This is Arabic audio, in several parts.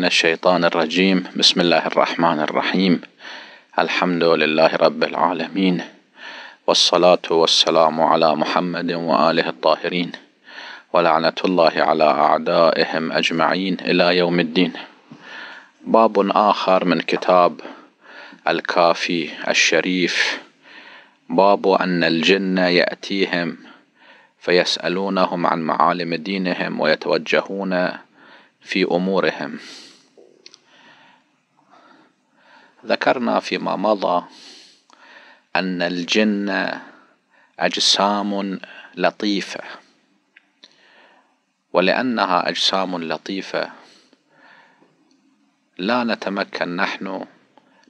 من الشيطان الرجيم بسم الله الرحمن الرحيم الحمد لله رب العالمين والصلاة والسلام على محمد وآله الطاهرين ولعنة الله على أعدائهم أجمعين إلى يوم الدين باب آخر من كتاب الكافي الشريف باب أن الجن يأتيهم فيسألونهم عن معالم دينهم ويتوجهون في أمورهم ذكرنا فيما مضى أن الجن أجسام لطيفة ولأنها أجسام لطيفة لا نتمكن نحن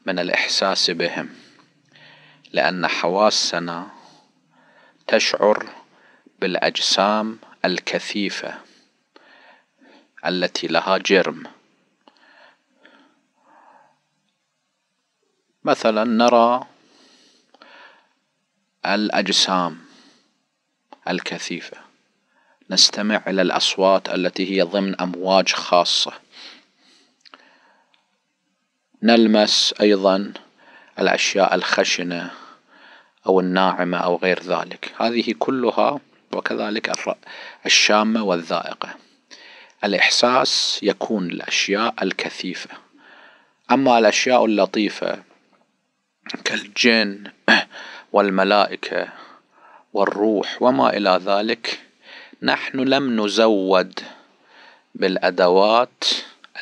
من الإحساس بهم لأن حواسنا تشعر بالأجسام الكثيفة التي لها جرم مثلا نرى الأجسام الكثيفة نستمع إلى الأصوات التي هي ضمن أمواج خاصة نلمس أيضا الأشياء الخشنة أو الناعمة أو غير ذلك هذه كلها وكذلك الشامة والذائقة الإحساس يكون الأشياء الكثيفة أما الأشياء اللطيفة كالجن والملائكة والروح وما إلى ذلك نحن لم نزود بالأدوات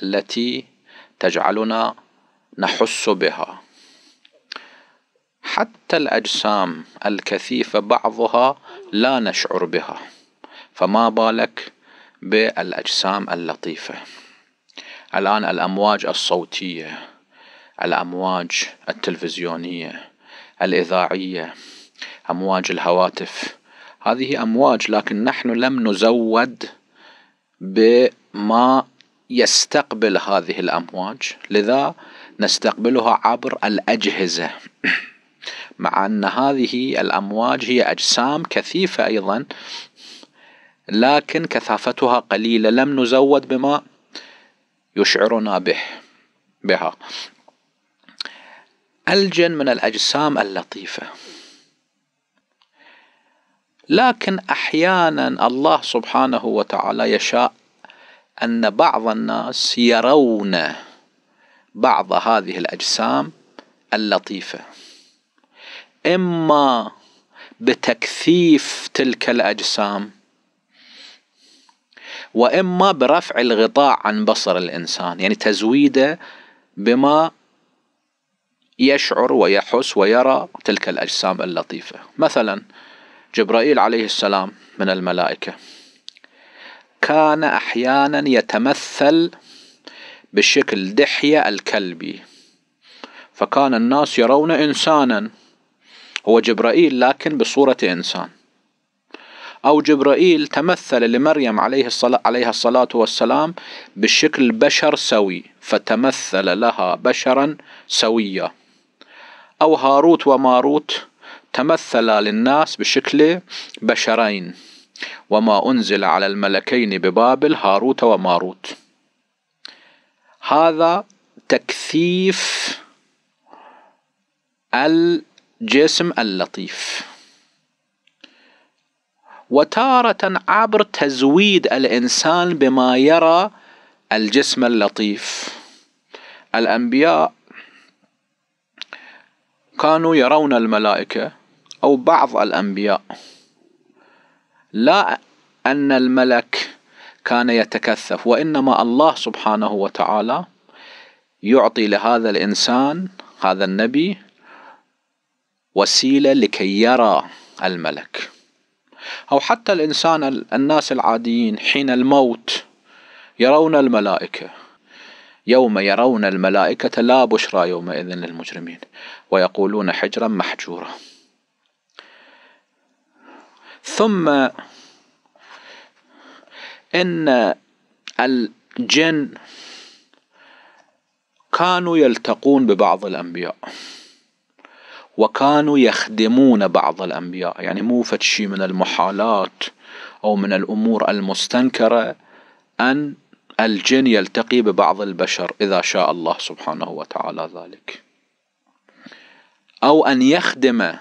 التي تجعلنا نحس بها حتى الأجسام الكثيفة بعضها لا نشعر بها فما بالك بالأجسام اللطيفة الآن الأمواج الصوتية الأمواج التلفزيونية الإذاعية أمواج الهواتف هذه أمواج لكن نحن لم نزود بما يستقبل هذه الأمواج لذا نستقبلها عبر الأجهزة مع أن هذه الأمواج هي أجسام كثيفة أيضا لكن كثافتها قليلة لم نزود بما يشعرنا به بها الجن من الاجسام اللطيفه لكن احيانا الله سبحانه وتعالى يشاء ان بعض الناس يرون بعض هذه الاجسام اللطيفه اما بتكثيف تلك الاجسام واما برفع الغطاء عن بصر الانسان يعني تزويده بما يشعر ويحس ويرى تلك الأجسام اللطيفة مثلا جبرائيل عليه السلام من الملائكة كان أحيانا يتمثل بشكل دحية الكلبي فكان الناس يرون إنسانا هو جبرائيل لكن بصورة إنسان أو جبرائيل تمثل لمريم عليه الصلاة عليها الصلاة والسلام بشكل بشر سوي فتمثل لها بشرا سويا أو هاروت وماروت تمثلا للناس بشكل بشرين وما أنزل على الملكين ببابل هاروت وماروت هذا تكثيف الجسم اللطيف وتارة عبر تزويد الإنسان بما يرى الجسم اللطيف الأنبياء كانوا يرون الملائكة أو بعض الأنبياء لا أن الملك كان يتكثف وإنما الله سبحانه وتعالى يعطي لهذا الإنسان هذا النبي وسيلة لكي يرى الملك أو حتى الإنسان الناس العاديين حين الموت يرون الملائكة يوم يرون الملائكة لا بشرى يومئذ للمجرمين ويقولون حجرا محجورا ثم إن الجن كانوا يلتقون ببعض الأنبياء وكانوا يخدمون بعض الأنبياء يعني مو شيء من المحالات أو من الأمور المستنكرة أن الجن يلتقي ببعض البشر إذا شاء الله سبحانه وتعالى ذلك أو أن يخدم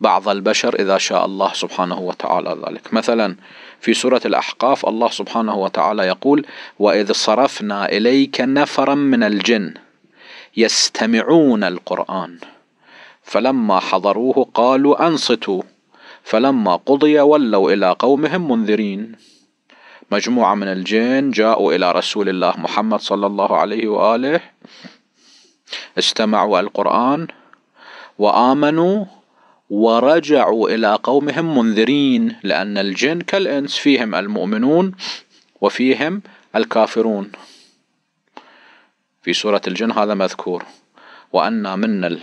بعض البشر إذا شاء الله سبحانه وتعالى ذلك مثلا في سورة الأحقاف الله سبحانه وتعالى يقول وإذ صرفنا إليك نفرا من الجن يستمعون القرآن فلما حضروه قالوا أنصتوا فلما قضي ولوا إلى قومهم منذرين مجموعة من الجن جاءوا إلى رسول الله محمد صلى الله عليه وآله استمعوا القرآن وآمنوا ورجعوا إلى قومهم منذرين لأن الجن كالإنس فيهم المؤمنون وفيهم الكافرون في سورة الجن هذا مذكور وأنا منا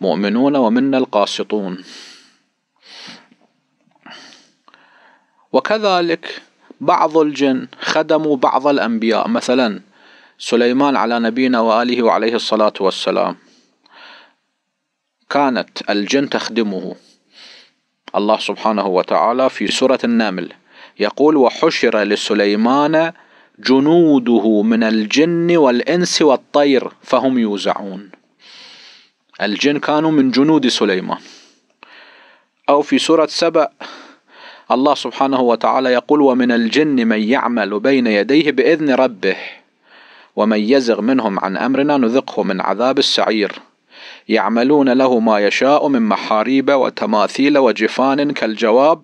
المؤمنون ومنا القاسطون وكذلك بعض الجن خدموا بعض الأنبياء مثلا سليمان على نبينا وآله وعليه الصلاة والسلام كانت الجن تخدمه الله سبحانه وتعالى في سورة النمل يقول وحشر لسليمان جنوده من الجن والإنس والطير فهم يوزعون الجن كانوا من جنود سليمان أو في سورة سبأ الله سبحانه وتعالى يقول ومن الجن من يعمل بين يديه بإذن ربه ومن يزغ منهم عن أمرنا نذقه من عذاب السعير يعملون له ما يشاء من محاريب وتماثيل وجفان كالجواب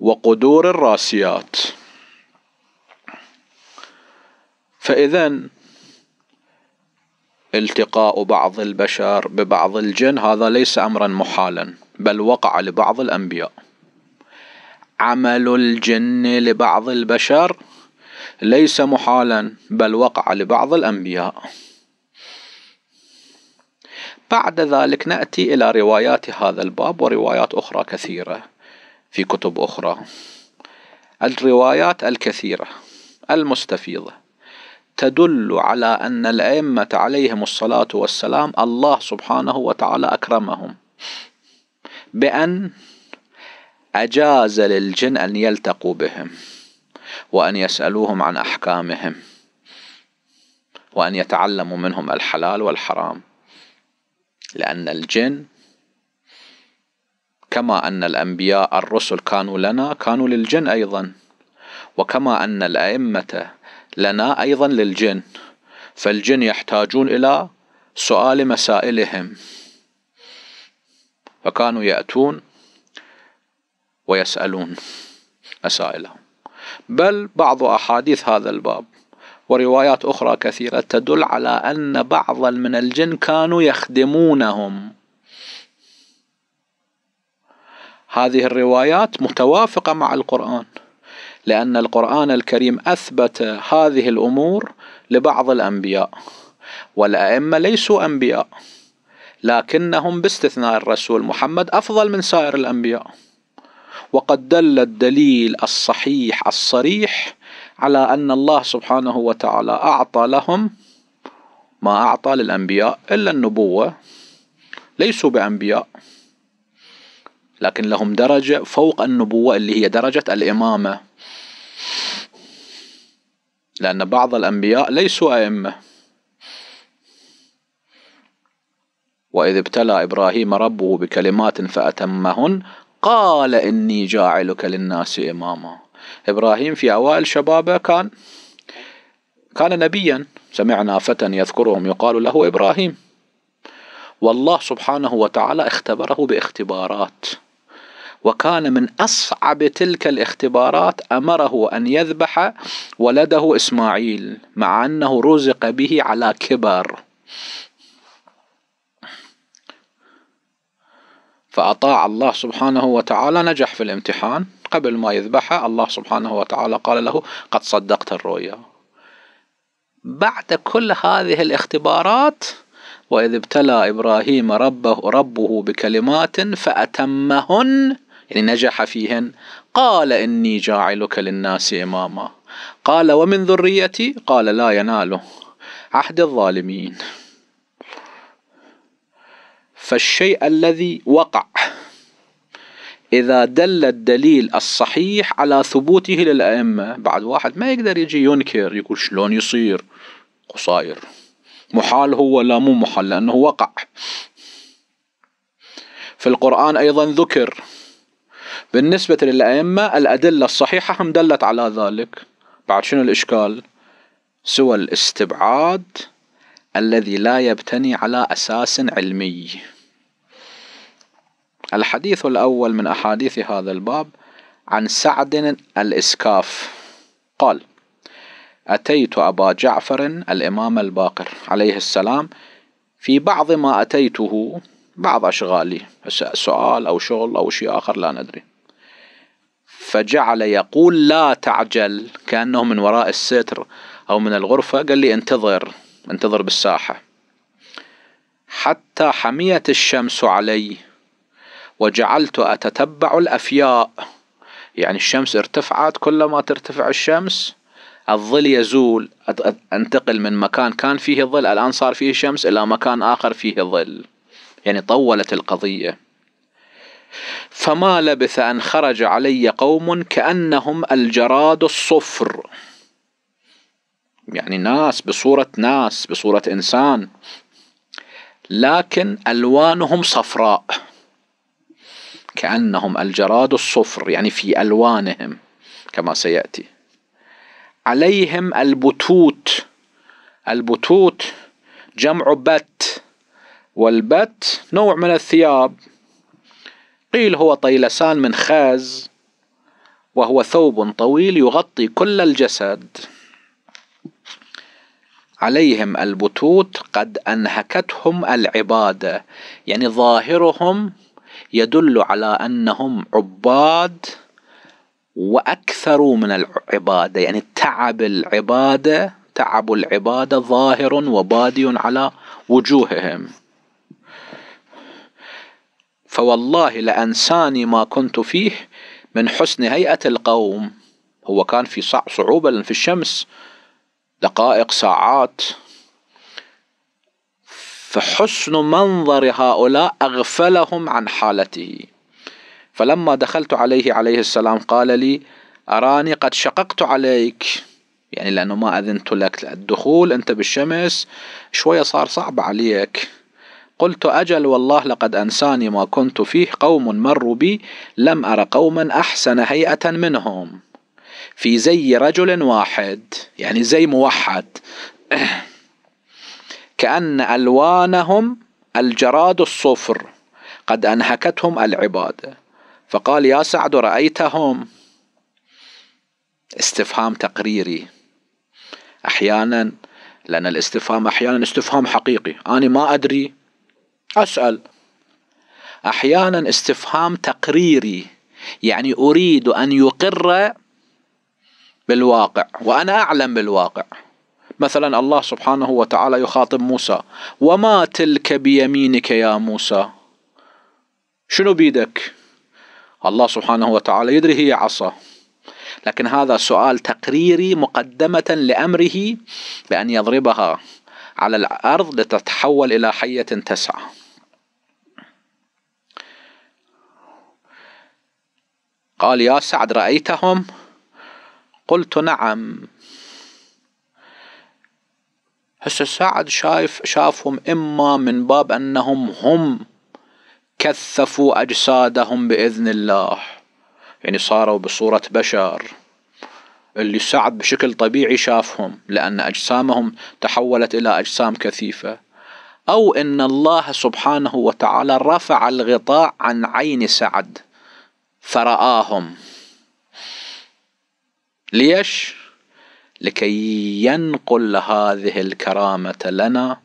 وقدور الراسيات فإذا التقاء بعض البشر ببعض الجن هذا ليس أمرا محالا بل وقع لبعض الأنبياء عمل الجن لبعض البشر ليس محالا بل وقع لبعض الأنبياء بعد ذلك نأتي إلى روايات هذا الباب وروايات أخرى كثيرة في كتب أخرى الروايات الكثيرة المستفيضة تدل على أن الأئمة عليهم الصلاة والسلام الله سبحانه وتعالى أكرمهم بأن أجاز للجن أن يلتقوا بهم وأن يسألوهم عن أحكامهم وأن يتعلموا منهم الحلال والحرام لأن الجن كما أن الأنبياء الرسل كانوا لنا كانوا للجن أيضا وكما أن الأئمة لنا أيضا للجن فالجن يحتاجون إلى سؤال مسائلهم فكانوا يأتون ويسألون مسائلهم بل بعض أحاديث هذا الباب وروايات أخرى كثيرة تدل على أن بعضا من الجن كانوا يخدمونهم هذه الروايات متوافقة مع القرآن لأن القرآن الكريم أثبت هذه الأمور لبعض الأنبياء والأئمة ليسوا أنبياء لكنهم باستثناء الرسول محمد أفضل من سائر الأنبياء وقد دل الدليل الصحيح الصريح على ان الله سبحانه وتعالى اعطى لهم ما اعطى للانبياء الا النبوه ليسوا بانبياء لكن لهم درجه فوق النبوه اللي هي درجه الامامه لان بعض الانبياء ليسوا ائمه واذ ابتلى ابراهيم ربه بكلمات فاتمهن قال إني جاعلك للناس إماما إبراهيم في أوائل شبابه كان كان نبيا سمعنا فتى يذكرهم يقال له إبراهيم والله سبحانه وتعالى اختبره باختبارات وكان من اصعب تلك الاختبارات امره ان يذبح ولده اسماعيل مع انه رزق به على كبر فأطاع الله سبحانه وتعالى نجح في الامتحان قبل ما يذبحه الله سبحانه وتعالى قال له قد صدقت الرؤيا بعد كل هذه الاختبارات وإذ ابتلى إبراهيم ربه ربه بكلمات فأتمهن يعني نجح فيهن قال إني جاعلك للناس إماما قال ومن ذريتي قال لا يناله عهد الظالمين فالشيء الذي وقع إذا دل الدليل الصحيح على ثبوته للأئمة بعد واحد ما يقدر يجي ينكر يقول شلون يصير قصائر محال هو لا مو محال لأنه وقع في القرآن أيضا ذكر بالنسبة للأئمة الأدلة الصحيحة هم دلت على ذلك بعد شنو الإشكال سوى الاستبعاد الذي لا يبتني على أساس علمي الحديث الأول من أحاديث هذا الباب عن سعد الإسكاف قال أتيت أبا جعفر الإمام الباقر عليه السلام في بعض ما أتيته بعض أشغالي سؤال أو شغل أو شيء آخر لا ندري فجعل يقول لا تعجل كأنه من وراء الستر أو من الغرفة قال لي انتظر انتظر بالساحة حتى حميت الشمس علي وجعلت أتتبع الأفياء يعني الشمس ارتفعت كلما ترتفع الشمس الظل يزول انتقل من مكان كان فيه ظل الآن صار فيه شمس إلى مكان آخر فيه ظل يعني طولت القضية فما لبث أن خرج علي قوم كأنهم الجراد الصفر يعني ناس بصورة ناس بصورة إنسان لكن ألوانهم صفراء كأنهم الجراد الصفر يعني في ألوانهم كما سيأتي عليهم البتوت البتوت جمع بت والبت نوع من الثياب قيل هو طيلسان من خاز وهو ثوب طويل يغطي كل الجسد عليهم البتوت قد انهكتهم العباده يعني ظاهرهم يدل على أنهم عباد وأكثروا من العبادة يعني تعب العبادة تعب العبادة ظاهر وبادي على وجوههم فوالله لأنساني ما كنت فيه من حسن هيئة القوم هو كان في صعوبة في الشمس دقائق ساعات فحسن منظر هؤلاء اغفلهم عن حالته فلما دخلت عليه عليه السلام قال لي اراني قد شققت عليك يعني لانه ما اذنت لك الدخول انت بالشمس شويه صار صعب عليك قلت اجل والله لقد انساني ما كنت فيه قوم مروا بي لم ار قوما احسن هيئه منهم في زي رجل واحد يعني زي موحد كأن ألوانهم الجراد الصفر قد أنهكتهم العبادة فقال يا سعد رأيتهم استفهام تقريري أحيانا لأن الاستفهام أحيانا استفهام حقيقي أنا ما أدري أسأل أحيانا استفهام تقريري يعني أريد أن يقر بالواقع وأنا أعلم بالواقع مثلا الله سبحانه وتعالى يخاطب موسى وما تلك بيمينك يا موسى شنو بيدك الله سبحانه وتعالى يدري هي عصا لكن هذا سؤال تقريري مقدمة لأمره بأن يضربها على الأرض لتتحول إلى حية تسعى قال يا سعد رأيتهم قلت نعم هسه سعد شايف شافهم اما من باب انهم هم كثفوا اجسادهم باذن الله يعني صاروا بصوره بشر اللي سعد بشكل طبيعي شافهم لان اجسامهم تحولت الى اجسام كثيفه او ان الله سبحانه وتعالى رفع الغطاء عن عين سعد فرآهم ليش؟ لكي ينقل هذه الكرامة لنا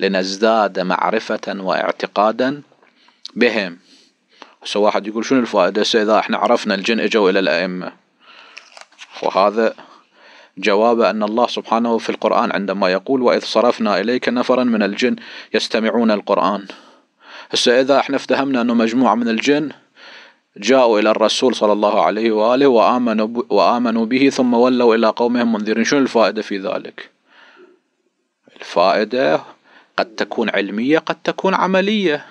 لنزداد معرفة واعتقادا بهم هسه واحد يقول شنو الفائدة إذا احنا عرفنا الجن اجوا إلى الأئمة وهذا جواب أن الله سبحانه في القرآن عندما يقول وإذ صرفنا إليك نفرا من الجن يستمعون القرآن هسه إذا احنا افتهمنا أنه مجموعة من الجن جاءوا إلى الرسول صلى الله عليه وآله وآمنوا, وآمنوا به ثم ولوا إلى قومهم منذرين شنو الفائدة في ذلك الفائدة قد تكون علمية قد تكون عملية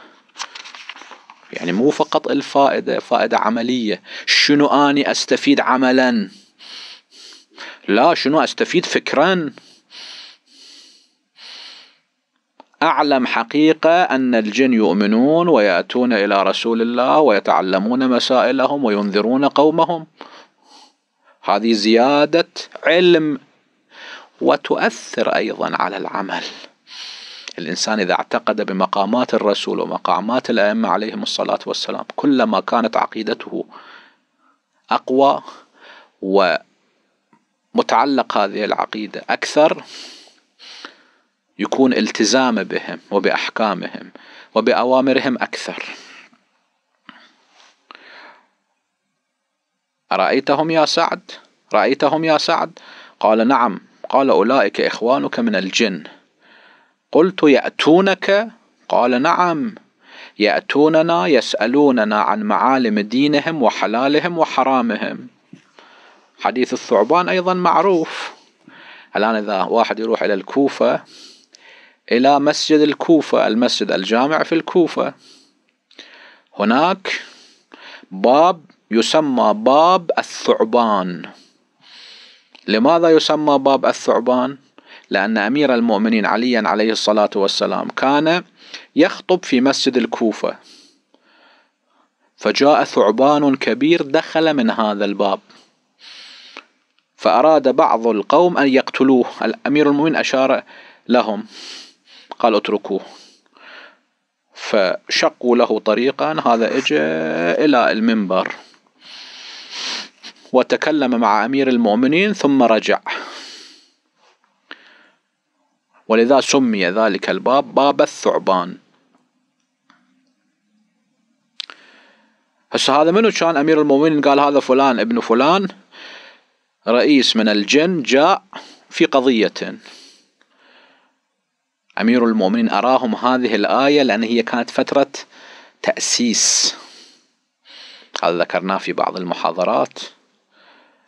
يعني مو فقط الفائدة فائدة عملية شنو أني أستفيد عملا لا شنو أستفيد فكرا أعلم حقيقة أن الجن يؤمنون ويأتون إلى رسول الله ويتعلمون مسائلهم وينذرون قومهم هذه زيادة علم وتؤثر أيضا على العمل الإنسان إذا اعتقد بمقامات الرسول ومقامات الأئمة عليهم الصلاة والسلام كلما كانت عقيدته أقوى ومتعلق هذه العقيدة أكثر يكون التزام بهم وبأحكامهم وبأوامرهم أكثر أرأيتهم يا سعد رأيتهم يا سعد قال نعم قال أولئك إخوانك من الجن قلت يأتونك قال نعم يأتوننا يسألوننا عن معالم دينهم وحلالهم وحرامهم حديث الثعبان أيضا معروف الآن إذا واحد يروح إلى الكوفة إلى مسجد الكوفة المسجد الجامع في الكوفة هناك باب يسمى باب الثعبان لماذا يسمى باب الثعبان؟ لأن أمير المؤمنين عليا عليه الصلاة والسلام كان يخطب في مسجد الكوفة فجاء ثعبان كبير دخل من هذا الباب فأراد بعض القوم أن يقتلوه الأمير المؤمنين أشار لهم قال اتركوه فشقوا له طريقا هذا اجى الى المنبر وتكلم مع امير المؤمنين ثم رجع ولذا سمي ذلك الباب باب الثعبان هسه هذا منو كان امير المؤمنين قال هذا فلان ابن فلان رئيس من الجن جاء في قضيه أمير المؤمنين أراهم هذه الآية لأن هي كانت فترة تأسيس هذا ذكرناه في بعض المحاضرات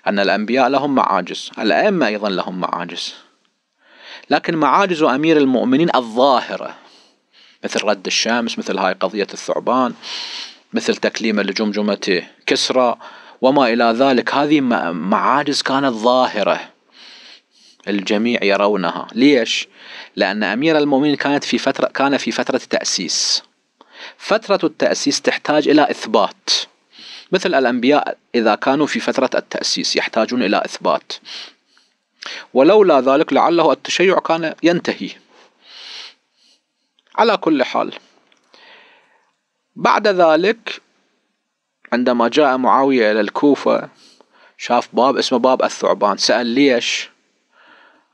أن الأنبياء لهم معاجز الأئمة أيضا لهم معاجز لكن معاجز أمير المؤمنين الظاهرة مثل رد الشمس مثل هاي قضية الثعبان مثل تكليمه لجمجمة كسرى وما إلى ذلك هذه معاجز كانت ظاهرة الجميع يرونها ليش لأن أمير المؤمنين كانت في فترة كان في فترة تأسيس فترة التأسيس تحتاج إلى إثبات مثل الأنبياء إذا كانوا في فترة التأسيس يحتاجون إلى إثبات ولولا ذلك لعله التشيع كان ينتهي على كل حال بعد ذلك عندما جاء معاوية إلى الكوفة شاف باب اسمه باب الثعبان سأل ليش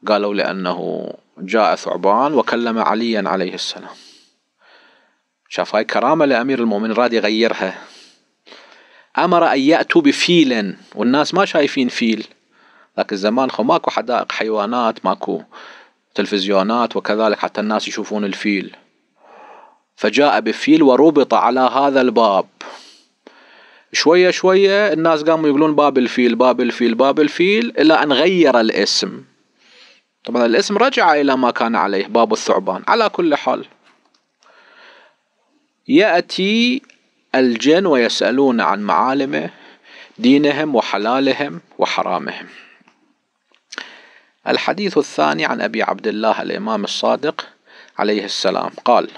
قالوا لأنه جاء ثعبان وكلم عليا عليه السلام شاف هاي كرامة لأمير المؤمنين راد يغيرها أمر أن يأتوا بفيل والناس ما شايفين فيل ذاك الزمان خو ماكو حدائق حيوانات ماكو تلفزيونات وكذلك حتى الناس يشوفون الفيل فجاء بفيل وربط على هذا الباب شوية شوية الناس قاموا يقولون باب الفيل باب الفيل باب الفيل إلى أن غير الاسم طبعا الاسم رجع إلى ما كان عليه باب الثعبان على كل حال يأتي الجن ويسألون عن معالم دينهم وحلالهم وحرامهم الحديث الثاني عن أبي عبد الله الإمام الصادق عليه السلام قال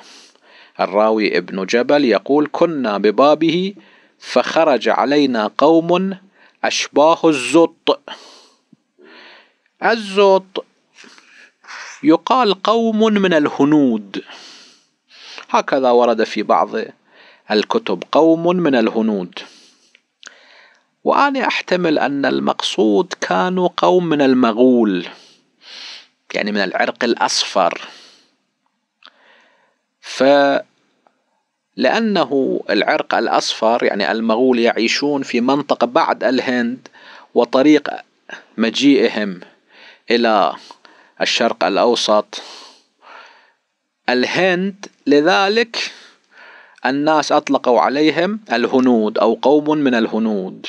الراوي ابن جبل يقول كنا ببابه فخرج علينا قوم أشباه الزط الزط يقال قوم من الهنود هكذا ورد في بعض الكتب قوم من الهنود وأنا أحتمل أن المقصود كانوا قوم من المغول يعني من العرق الأصفر ف لأنه العرق الأصفر يعني المغول يعيشون في منطقة بعد الهند وطريق مجيئهم إلى الشرق الأوسط الهند لذلك الناس أطلقوا عليهم الهنود أو قوم من الهنود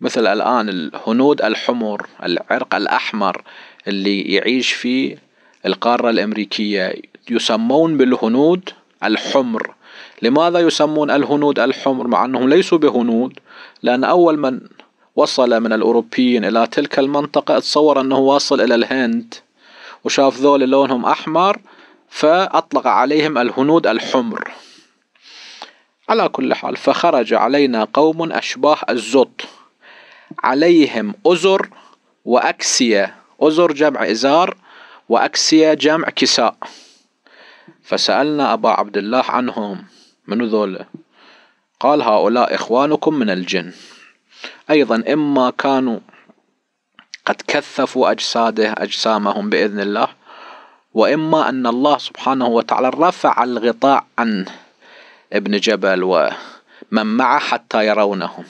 مثل الآن الهنود الحمر العرق الأحمر اللي يعيش في القارة الأمريكية يسمون بالهنود الحمر لماذا يسمون الهنود الحمر مع أنهم ليسوا بهنود لأن أول من وصل من الأوروبيين إلى تلك المنطقة اتصور أنه واصل إلى الهند وشاف ذول لونهم أحمر فأطلق عليهم الهنود الحمر على كل حال فخرج علينا قوم أشباه الزط عليهم أزر وأكسية أزر جمع إزار وأكسية جمع كساء فسألنا أبا عبد الله عنهم من ذولا قال هؤلاء إخوانكم من الجن أيضا إما كانوا قد كثفوا أجساده أجسامهم بإذن الله وإما أن الله سبحانه وتعالى رفع الغطاء عن ابن جبل ومن معه حتى يرونه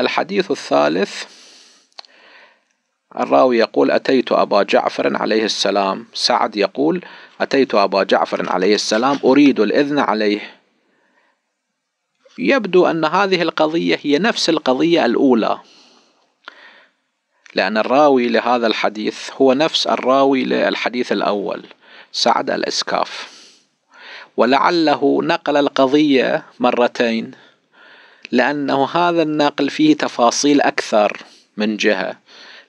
الحديث الثالث الراوي يقول أتيت أبا جعفر عليه السلام سعد يقول أتيت أبا جعفر عليه السلام أريد الإذن عليه يبدو أن هذه القضية هي نفس القضية الأولى لأن الراوي لهذا الحديث هو نفس الراوي للحديث الأول سعد الإسكاف ولعله نقل القضية مرتين لأنه هذا النقل فيه تفاصيل أكثر من جهة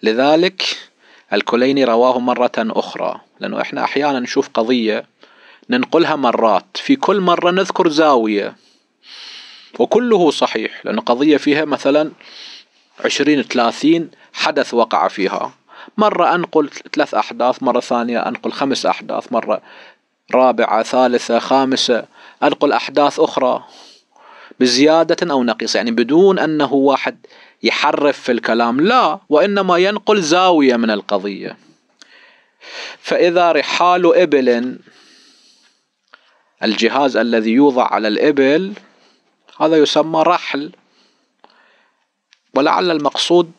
لذلك الكليني رواه مرة أخرى لأنه إحنا أحيانا نشوف قضية ننقلها مرات في كل مرة نذكر زاوية وكله صحيح لأن قضية فيها مثلا عشرين ثلاثين حدث وقع فيها مرة أنقل ثلاث أحداث مرة ثانية أنقل خمس أحداث مرة رابعة ثالثة خامسة أنقل أحداث أخرى بزيادة أو نقيصة يعني بدون أنه واحد يحرف في الكلام لا وإنما ينقل زاوية من القضية فإذا رحال إبل الجهاز الذي يوضع على الإبل هذا يسمى رحل ولعل المقصود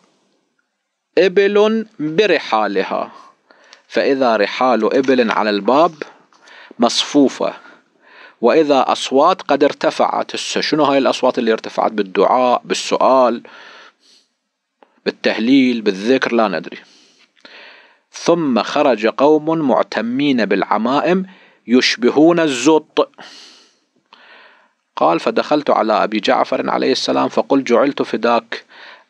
إبل برحالها فإذا رحال إبل على الباب مصفوفة وإذا أصوات قد ارتفعت شنو هاي الأصوات اللي ارتفعت بالدعاء بالسؤال بالتهليل بالذكر لا ندري ثم خرج قوم معتمين بالعمائم يشبهون الزط قال فدخلت على أبي جعفر عليه السلام فقل جعلت فداك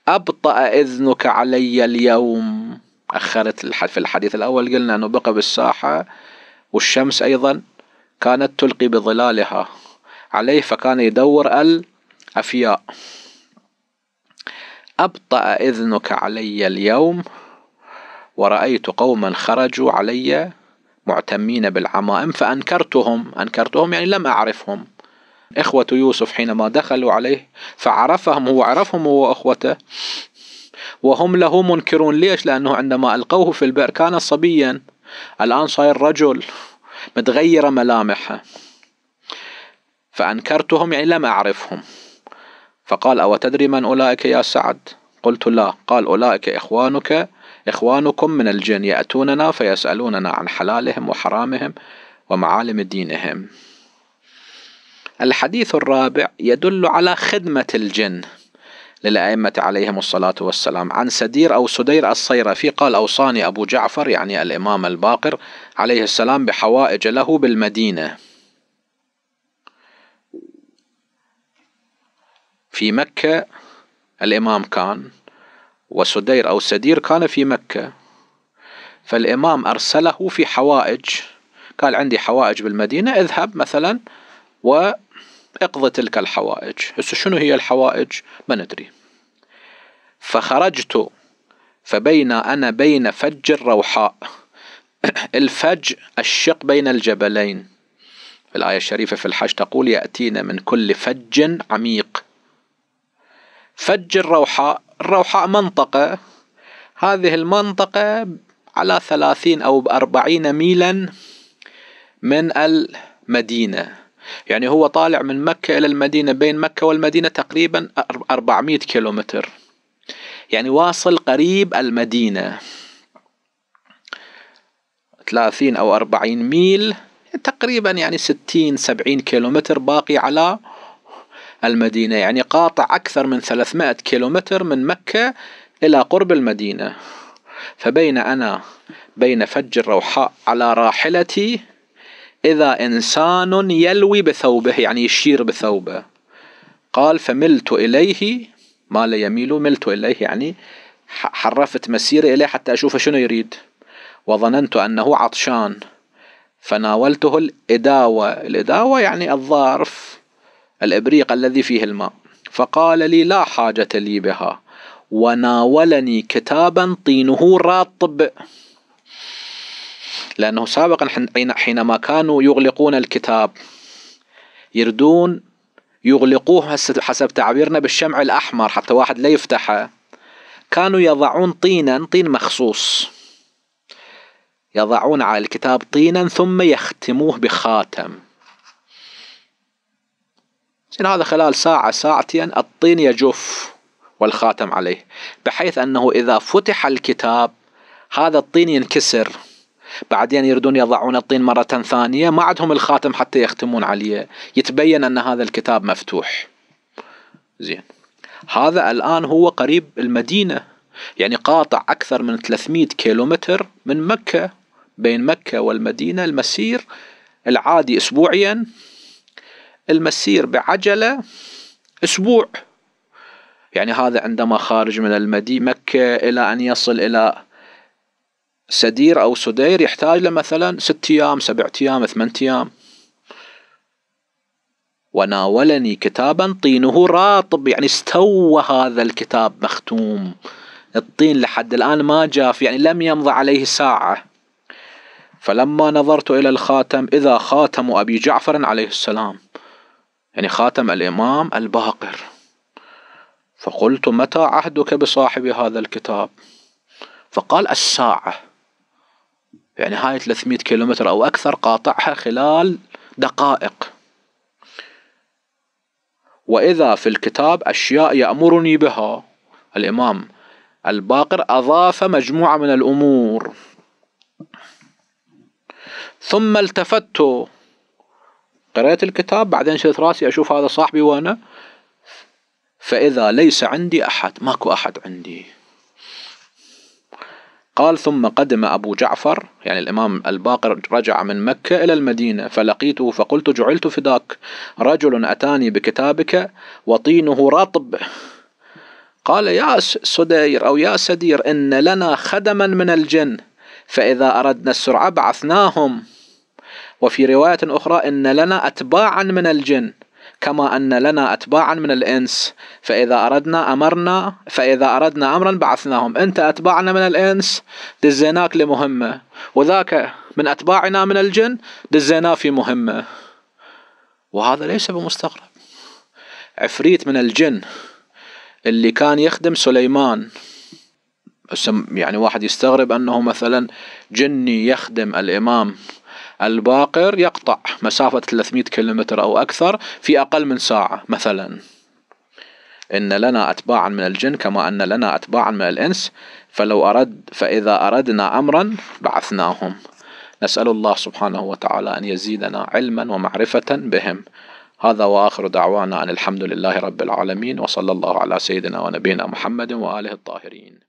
أبطأ إذنك علي اليوم أخرت في الحديث الأول قلنا أنه بقى بالساحة والشمس أيضا كانت تلقي بظلالها عليه فكان يدور الأفياء أبطأ إذنك علي اليوم ورأيت قوما خرجوا علي معتمين بالعمائم فأنكرتهم أنكرتهم يعني لم أعرفهم إخوة يوسف حينما دخلوا عليه فعرفهم هو عرفهم هو أخوته وهم له منكرون ليش لأنه عندما ألقوه في البئر كان صبيا الآن صاير رجل متغيرة ملامحه فأنكرتهم يعني لم أعرفهم فقال أو تدري من أولئك يا سعد قلت لا قال أولئك إخوانك إخوانكم من الجن يأتوننا فيسألوننا عن حلالهم وحرامهم ومعالم دينهم الحديث الرابع يدل على خدمة الجن للأئمة عليهم الصلاة والسلام عن سدير أو سدير الصيرفي قال أوصاني أبو جعفر يعني الإمام الباقر عليه السلام بحوائج له بالمدينة في مكة الإمام كان وسدير أو سدير كان في مكة فالإمام أرسله في حوائج قال عندي حوائج بالمدينة اذهب مثلا و اقضي تلك الحوائج هسه شنو هي الحوائج ما ندري فخرجت فبين أنا بين فج الروحاء الفج الشق بين الجبلين الآية الشريفة في الحج تقول يأتينا من كل فج عميق فج الروحاء الروحاء منطقة هذه المنطقة على ثلاثين أو بأربعين ميلا من المدينة يعني هو طالع من مكة إلى المدينة بين مكة والمدينة تقريبا 400 كيلومتر يعني واصل قريب المدينة 30 أو 40 ميل تقريبا يعني 60 70 كيلومتر باقي على المدينة يعني قاطع أكثر من 300 كيلومتر من مكة إلى قرب المدينة فبين أنا بين فج الروحاء على راحلتي إذا إنسان يلوي بثوبه يعني يشير بثوبه قال فملت إليه ما لا يميل ملت إليه يعني حرفت مسيري إليه حتى أشوفه شنو يريد وظننت أنه عطشان فناولته الإداوة الإداوة يعني الظرف الإبريق الذي فيه الماء فقال لي لا حاجة لي بها وناولني كتابا طينه رطب لأنه سابقا حينما كانوا يغلقون الكتاب يردون يغلقوه حسب تعبيرنا بالشمع الأحمر حتى واحد لا يفتحه كانوا يضعون طينا طين مخصوص يضعون على الكتاب طينا ثم يختموه بخاتم هذا خلال ساعة ساعتين الطين يجف والخاتم عليه بحيث أنه إذا فتح الكتاب هذا الطين ينكسر بعدين يردون يضعون الطين مرة ثانية ما عندهم الخاتم حتى يختمون عليه يتبين أن هذا الكتاب مفتوح زين هذا الآن هو قريب المدينة يعني قاطع أكثر من 300 كيلومتر من مكة بين مكة والمدينة المسير العادي أسبوعيا المسير بعجلة أسبوع يعني هذا عندما خارج من المدينة مكة إلى أن يصل إلى سدير او سدير يحتاج له مثلا ست ايام سبع ايام ثمان ايام وناولني كتابا طينه راطب يعني استوى هذا الكتاب مختوم الطين لحد الآن ما جاف يعني لم يمض عليه ساعة فلما نظرت إلى الخاتم إذا خاتم أبي جعفر عليه السلام يعني خاتم الإمام الباقر فقلت متى عهدك بصاحب هذا الكتاب فقال الساعه يعني هاي 300 كيلومتر أو أكثر قاطعها خلال دقائق وإذا في الكتاب أشياء يأمرني بها الإمام الباقر أضاف مجموعة من الأمور ثم التفت قرأت الكتاب بعدين شلت راسي أشوف هذا صاحبي وأنا فإذا ليس عندي أحد ماكو أحد عندي قال ثم قدم أبو جعفر يعني الإمام الباقر رجع من مكة إلى المدينة فلقيته فقلت جعلت فداك رجل أتاني بكتابك وطينه رطب قال يا سدير أو يا سدير إن لنا خدما من الجن فإذا أردنا السرعة بعثناهم وفي رواية أخرى إن لنا أتباعا من الجن كما أن لنا أتباعا من الإنس فإذا أردنا أمرنا فإذا أردنا أمرا بعثناهم أنت أتباعنا من الإنس دزيناك لمهمة وذاك من أتباعنا من الجن دزيناه في مهمة وهذا ليس بمستغرب عفريت من الجن اللي كان يخدم سليمان يعني واحد يستغرب أنه مثلا جني يخدم الإمام الباقر يقطع مسافة 300 كيلومتر أو أكثر في أقل من ساعة مثلا إن لنا أتباعا من الجن كما أن لنا أتباعا من الإنس فلو أرد فإذا أردنا أمرا بعثناهم نسأل الله سبحانه وتعالى أن يزيدنا علما ومعرفة بهم هذا وآخر دعوانا أن الحمد لله رب العالمين وصلى الله على سيدنا ونبينا محمد وآله الطاهرين